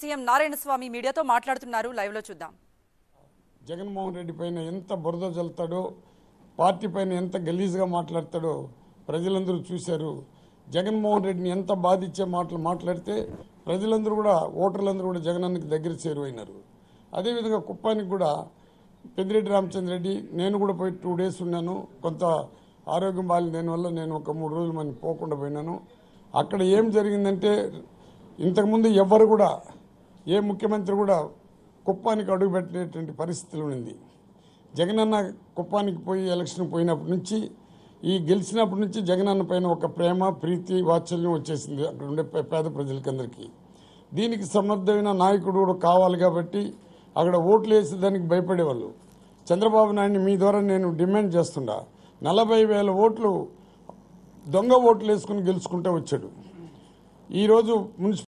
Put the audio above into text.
CM Narayanaswamy మీడియాతో మాట్లాడుతున్నారు లైవ్లో చూద్దాం జగన్మోహన్ రెడ్డి పైన ఎంత బురద చల్లుతాడో పార్టీ పైన ఎంత గలీజ్గా మాట్లాడతాడో ప్రజలందరూ చూశారు జగన్మోహన్ రెడ్డిని ఎంత బాధించే మాటలు మాట్లాడితే ప్రజలందరూ కూడా ఓటర్లందరూ కూడా జగనానికి దగ్గర చేరువైనారు అదేవిధంగా కుప్పానికి కూడా పెద్దిరెడ్డి రామచంద్ర రెడ్డి నేను కూడా పోయి టూ డేస్ ఉన్నాను కొంత ఆరోగ్యం బాగాలి దానివల్ల నేను ఒక మూడు రోజులు మనం పోకుండా పోయినాను అక్కడ ఏం జరిగిందంటే ఇంతకుముందు ఎవ్వరు కూడా ఏ ముఖ్యమంత్రి కూడా కుప్పానికి అడుగుపెట్టేటువంటి పరిస్థితులు ఉంది జగనన్న కుప్పానికి పోయి ఎలక్షన్ పోయినప్పటి నుంచి ఈ గెలిచినప్పటి నుంచి జగనన్న పైన ఒక ప్రేమ ప్రీతి వాత్సల్యం వచ్చేసింది అక్కడ ఉండే పేద ప్రజలకందరికీ దీనికి సమర్థమైన నాయకుడు కూడా కావాలి కాబట్టి అక్కడ ఓట్లు వేసి దానికి భయపడేవాళ్ళు చంద్రబాబు నాయుడిని మీ ద్వారా నేను డిమాండ్ చేస్తుండా నలభై వేల ఓట్లు దొంగ ఓట్లు వేసుకుని గెలుచుకుంటూ వచ్చాడు ఈరోజు మున్సిపల్